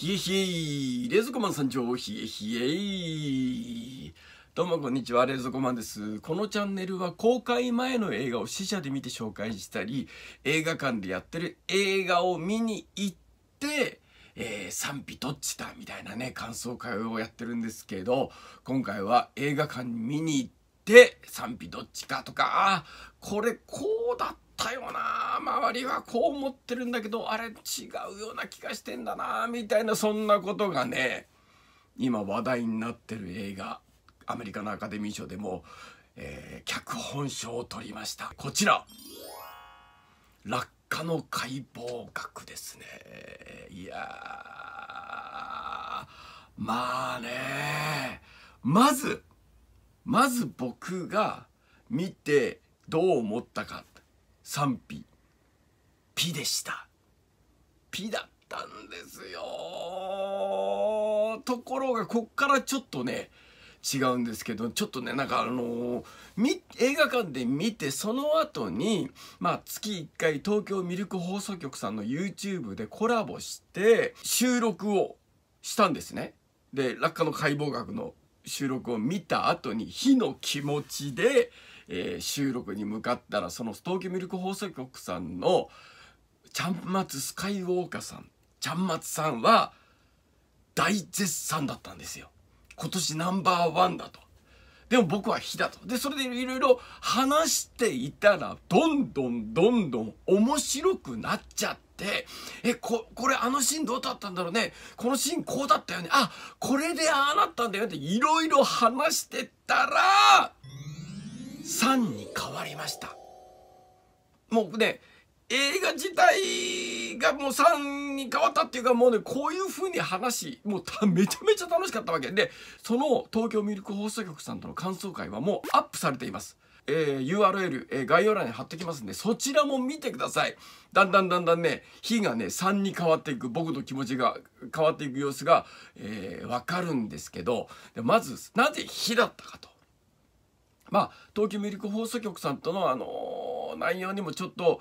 ひえひえ冷蔵庫マン参上ひえひえどうもこんにちは冷蔵庫マンですこのチャンネルは公開前の映画を試写で見て紹介したり映画館でやってる映画を見に行って、えー、賛否どっちだみたいなね感想会をやってるんですけど今回は映画館に見に行って賛否どっちかとかあこれこうだったったよな周りはこう思ってるんだけどあれ違うような気がしてんだなみたいなそんなことがね今話題になってる映画アメリカのアカデミー賞でも、えー、脚本賞を取りましたこちら落下の解剖学ですねいやまあねまずまず僕が見てどう思ったか賛否 P でした P だったんですよところがこっからちょっとね違うんですけどちょっとねなんかあのー、映画館で見てその後にまあ月1回東京ミルク放送局さんの YouTube でコラボして収録をしたんですね。で落下の解剖学の収録を見た後に火の気持ちでえー、収録に向かったらその東京ミルク放送局さんのちゃんまつスカイウォーカーさんちゃんまつさんは大絶賛だったんですよ今年ナンバーワンだとでも僕は火だと。で、それでいろいろ話していたら、どんどんどんどん面白くなっちゃって、え、こ、これあのシーンどうだったんだろうねこのシーンこうだったよねあ、これでああなったんだよっていろいろ話してたら、3に変わりましたもうね映画自体がもう3に変わったっていうかもうねこういう風に話もうためちゃめちゃ楽しかったわけでその東京ミルク放送局さんとの感想会はもうアップされています。えー、URL、えー、概要欄に貼ってきますんで、そちらも見てください。だんだんだんだんね、火がね、3に変わっていく、僕の気持ちが変わっていく様子が、えー、わかるんですけど、まず、なぜ火だったかと。まあ、東京ミルク放送局さんとの、あの内容にもちょっと、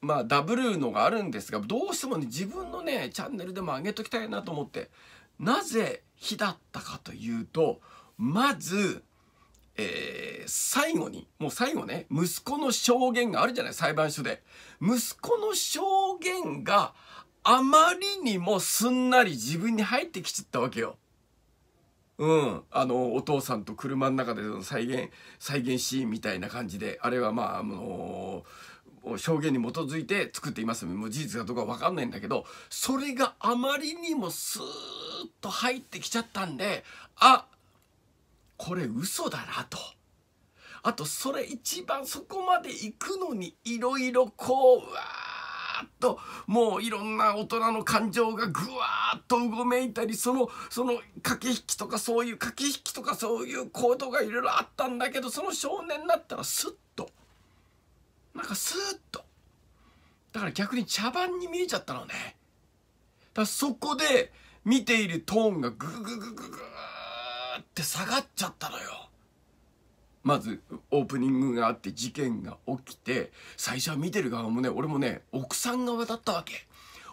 まあ、ダブるのがあるんですが、どうしてもね、自分のね、チャンネルでも上げときたいなと思って、なぜ日だったかというと、まず、えー、最後に、もう最後ね、息子の証言があるじゃない、裁判所で。息子の証言があまりにもすんなり自分に入ってきちったわけよ。うん、あのお父さんと車の中での再現再現シーンみたいな感じであれはまああのー、証言に基づいて作っていますもう事実かどうか分かんないんだけどそれがあまりにもスーッと入ってきちゃったんであこれ嘘だなと。あとそれ一番そこまで行くのにいろいろこううわーっともういろんな大人の感情がぐわーっとうごめいたりそのその駆け引きとかそういう駆け引きとかそういう行動がいろいろあったんだけどその少年になったらスッとなんかスッとだから逆に茶番に見えちゃったのねだそこで見ているトーンがググググググって下がっちゃったのよまずオープニングがあって事件が起きて最初は見てる側もね俺もね奥さん側だったわけ。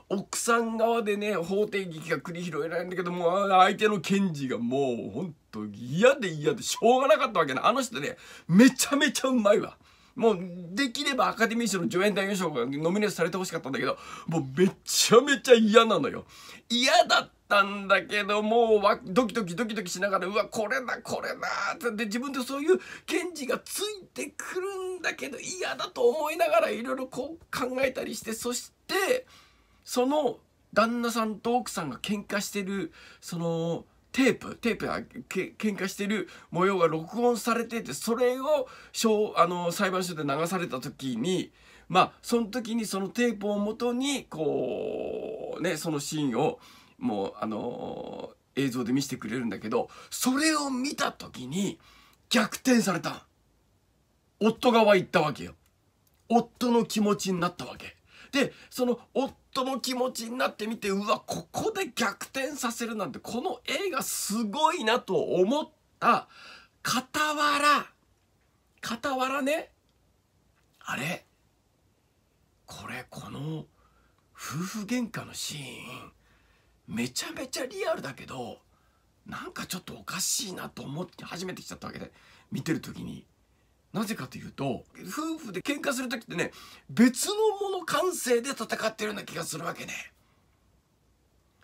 奥さん側でね法廷劇が繰り広げられるんだけども相手の検事がもうほんと嫌で嫌でしょうがなかったわけねあの人ねめちゃめちゃうまいわ。もうできればアカデミー賞の助演男優賞がノミネートされてほしかったんだけどもうめちゃめちゃ嫌なのよ嫌だっったんだけどもうドキドキドキドキしながらうわこれだこれだって自分でそういう検事がついてくるんだけど嫌だと思いながらいろいろこう考えたりしてそしてその旦那さんと奥さんが喧嘩してるそのテープテープや喧嘩してる模様が録音されててそれをあの裁判所で流された時にまあその時にそのテープをもとにこうねそのシーンをもうあのー、映像で見せてくれるんだけどそれを見た時に逆転された夫側行ったわけよ夫の気持ちになったわけでその夫の気持ちになってみてうわここで逆転させるなんてこの映画すごいなと思った傍ら傍らねあれこれこの夫婦喧嘩のシーンめちゃめちゃリアルだけどなんかちょっとおかしいなと思って初めて来ちゃったわけで見てる時になぜかというと夫婦で喧嘩する時ってね別のもの感性で戦ってるような気がするわけね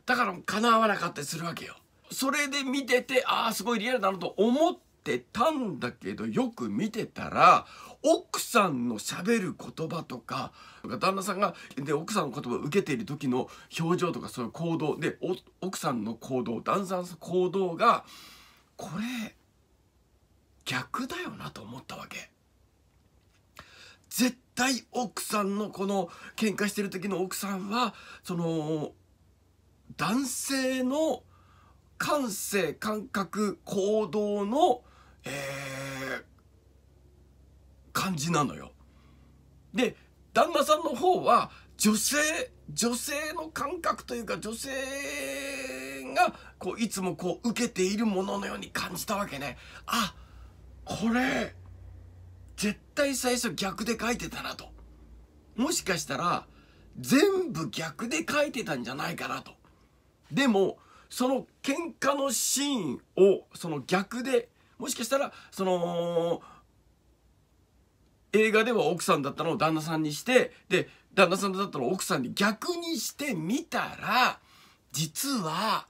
だから叶わなかったりするわけよそれで見ててああすごいリアルだなと思ってたんだけどよく見てたら奥さんのしゃべる言葉とか旦那さんがで奥さんの言葉を受けている時の表情とかそういう行動で奥さんの行動旦那さんの行動がこれ逆だよなと思ったわけ。絶対奥さんのこの喧嘩してる時の奥さんはその男性の感性感覚行動の、えー、感じなのよ。で旦那さんの方は女性女性の感覚というか女性がこういつもこう受けているもののように感じたわけねあこれ絶対最初逆で書いてたなともしかしたら全部逆で書いてたんじゃないかなとでもその喧嘩のシーンをその逆でもしかしたらその映画では奥さんだったのを旦那さんにしてで旦那さんだったのを奥さんに逆にしてみたら実は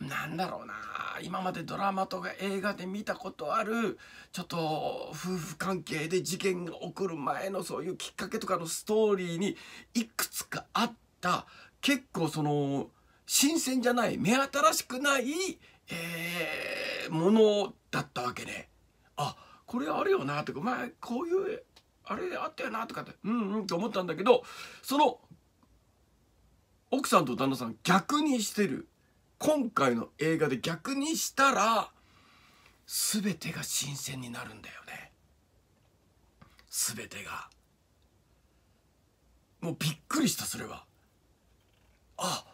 なんだろうな今までドラマとか映画で見たことあるちょっと夫婦関係で事件が起こる前のそういうきっかけとかのストーリーにいくつかあった結構その新鮮じゃない目新しくない、えー、ものだったわけね。あこれあるよなとか前こういうあれあったよなとかってうんうんって思ったんだけどその奥さんと旦那さん逆にしてる今回の映画で逆にしたら全てが新鮮になるんだよね全てがもうびっくりしたそれはあ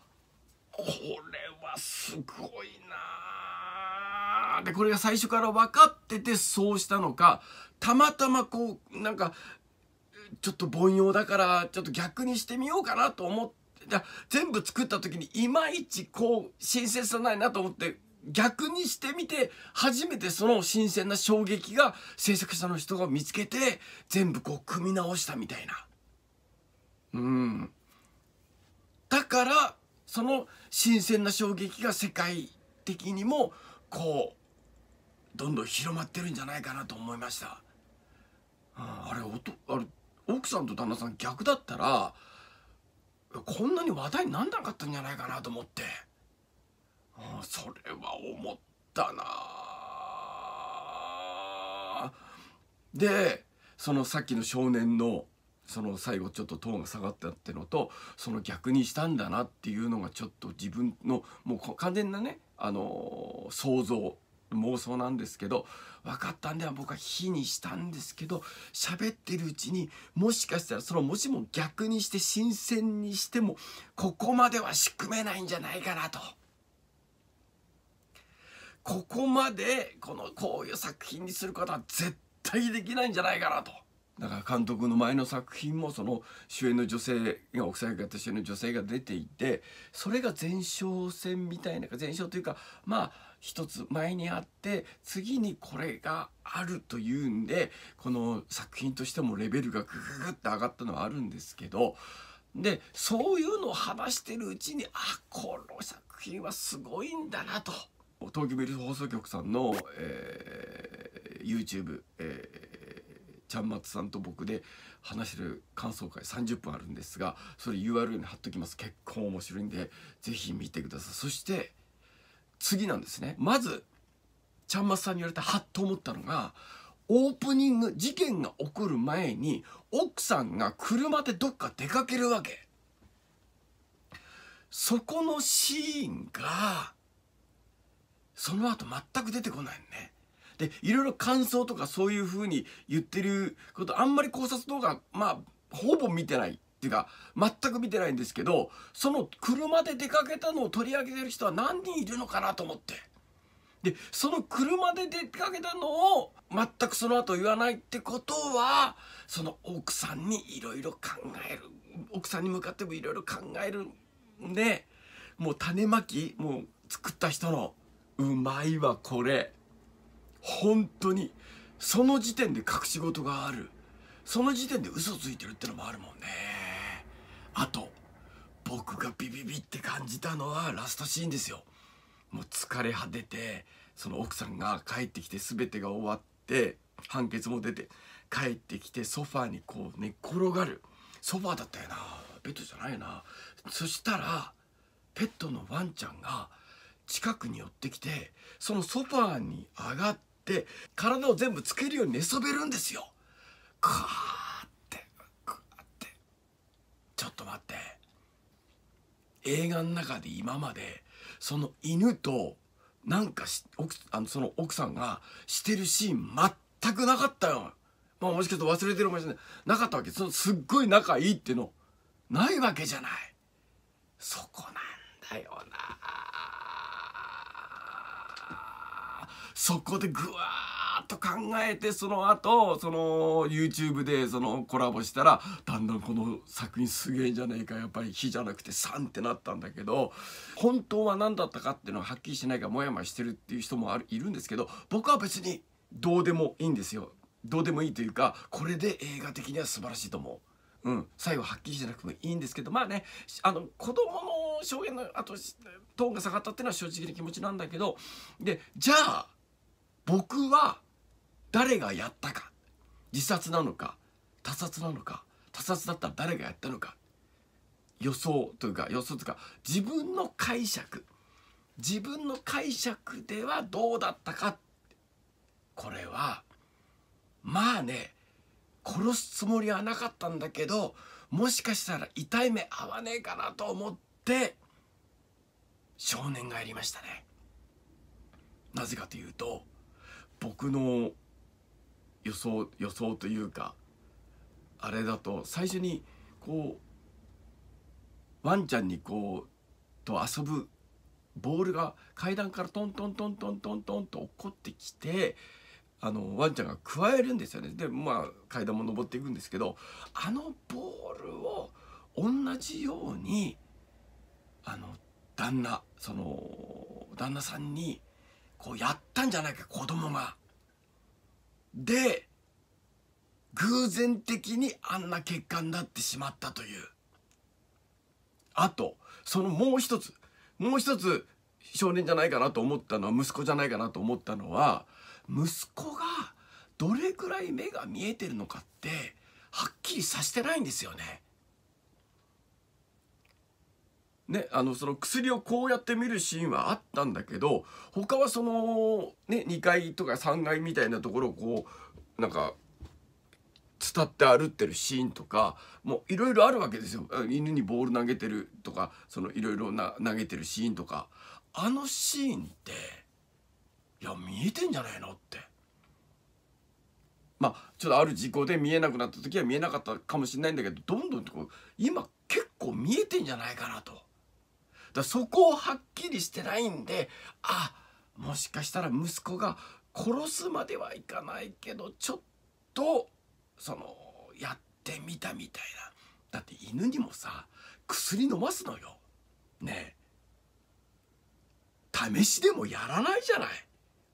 これはすごいなあーでこれが最初から分かっててそうしたのかたまたまこうなんかちょっと凡庸だからちょっと逆にしてみようかなと思って。全部作った時にいまいちこう新鮮さないなと思って逆にしてみて初めてその新鮮な衝撃が制作者の人が見つけて全部こう組み直したみたいな。うんだからその新鮮な衝撃が世界的にもこうどんどん広まってるんじゃないかなと思いました、うん、あれあれ奥さんと旦那さん逆だったらこんなに話題になんなかったんじゃないかなと思って、うん、それは思ったなでそのさっきの少年のその最後ちょっとトーンが下がったってのとその逆にしたんだなっていうのがちょっと自分のもう完全なねあの想像妄想なんですけど分かったんでは僕は「非」にしたんですけど喋ってるうちにもしかしたらそのもしも逆にして新鮮にしてもここまでは仕組めないんじゃないかなと。ここまでこのこういう作品にすることは絶対できないんじゃないかなと。だから監督の前の作品もその主演の女性が奥さん役主演の女性が出ていてそれが前哨戦みたいな前哨というかまあ一つ前にあって次にこれがあるというんでこの作品としてもレベルがグググッと上がったのはあるんですけどでそういうのを話してるうちにあこの作品はすごいんだなと東京ビル放送局さんの、えー、YouTube、えーちゃんまつさんと僕で話してる感想会30分あるんですがそれ URL に貼っときます結構面白いんで是非見てくださいそして次なんですねまずちゃんまつさんに言われてはっと思ったのがオープニング事件が起こる前に奥さんが車でどっか出かけるわけそこのシーンがその後全く出てこないのねでいろいろ感想とかそういう風に言ってることあんまり考察動画まあほぼ見てないっていうか全く見てないんですけどその車で出かけたのを取り上げてる人は何人いるのかなと思って。でその車で出かけたのを全くその後言わないってことはその奥さんにいろいろ考える奥さんに向かってもいろいろ考えるんでもう種まきもう作った人のうまいわこれ本当にその時点で隠し事があるその時点で嘘ついてるってのもあるもんねあと僕がビビビって感じたのはラストシーンですよもう疲れ果ててその奥さんが帰ってきて全てが終わって判決も出て帰ってきてソファーにこう寝っ転がるソファーだったよなベッドじゃないよなそしたらペットのワンちゃんが近くに寄ってきてそのソファーに上がってって体を全部つけるように寝そべるんですよーってクーってちょっと待って映画の中で今までその犬となんかし奥あのその奥さんがしてるシーン全くなかったよ、まあ、もしかしたら忘れてるかもしれないなかったわけそのすっごい仲いいっていうのないわけじゃないそこなんだよなそこでぐわーっと考えてその後その YouTube でそのコラボしたらだんだんこの作品すげえんじゃねえかやっぱり「火」じゃなくて「さん」ってなったんだけど本当は何だったかっていうのははっきりしないからモヤモヤしてるっていう人もあるいるんですけど僕は別にどうでもいいんですよ。どうでもいいというかこれで映画的には素晴らしいと思う。うん、最後はっきりじゃなくてもいいんですけどまあねあの子供の証言のあとトーンが下がったっていうのは正直な気持ちなんだけどでじゃあ僕は誰がやったか自殺なのか他殺なのか他殺だったら誰がやったのか予想というか予想というか自分の解釈自分の解釈ではどうだったかこれはまあね殺すつもりはなかったんだけどもしかしたら痛い目合わねえかなと思って少年がやりましたね。なぜかというと僕の予想予想というかあれだと最初にこうワンちゃんにこうと遊ぶボールが階段からトントントントントントンと落っこってきてあのワンちゃんがくわえるんですよねでまあ階段も登っていくんですけどあのボールを同じようにあの旦那その旦那さんにこうやったんじゃないか子供が。で偶然的にあんな結果になってしまったというあとそのもう一つもう一つ少年じゃないかなと思ったのは息子じゃないかなと思ったのは息子がどれくらい目が見えてるのかってはっきりさせてないんですよね。ね、あのその薬をこうやって見るシーンはあったんだけど他はその、ね、2階とか3階みたいなところをこうなんか伝って歩ってるシーンとかもういろいろあるわけですよ犬にボール投げてるとかそのいろいろな投げてるシーンとかあのシーンっていや見えてんじゃないのってまあちょっとある事故で見えなくなった時は見えなかったかもしれないんだけどどんどんこう今結構見えてんじゃないかなと。だそこをはっきりしてないんであもしかしたら息子が殺すまではいかないけどちょっとそのやってみたみたいなだって犬にもさ薬飲ますのよね試しでもやらないじゃない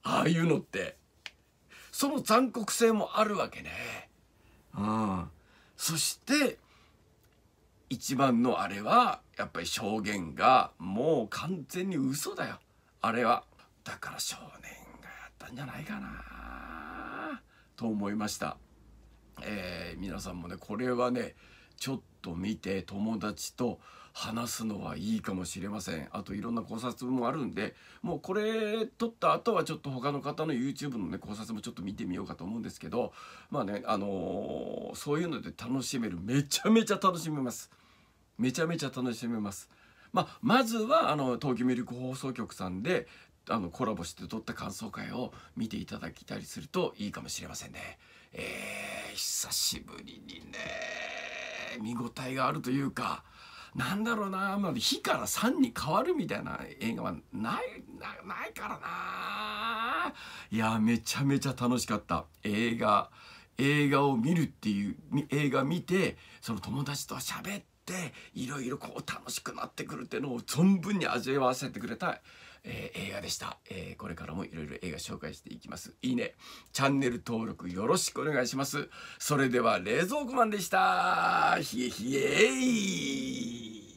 ああいうのってその残酷性もあるわけねうんそして一番のあれはやっぱり証言がもう完全に嘘だよあれはだから少年がやったんじゃないかなと思いましたえー、皆さんもねこれはねちょっと見て友達と話すのはいいかもしれませんあといろんな考察もあるんでもうこれ撮った後はちょっと他の方の YouTube のね考察もちょっと見てみようかと思うんですけどまあねあのー、そういうので楽しめるめちゃめちゃ楽しめます。めちゃめちゃ楽しめます。まあ、まずはあの東京ミルク放送局さんであのコラボして撮った感想会を見ていただきたりするといいかもしれませんね。えー、久しぶりにね見応えがあるというかなんだろうなまあ火から3に変わるみたいな映画はないないからないやめちゃめちゃ楽しかった映画映画を見るっていう映画見てその友達と喋ってっていろいろこう楽しくなってくるっていうのを存分に味わわせてくれた、えー、映画でした、えー、これからもいろいろ映画紹介していきますいいねチャンネル登録よろしくお願いしますそれでは冷蔵庫マンでしたひえひえ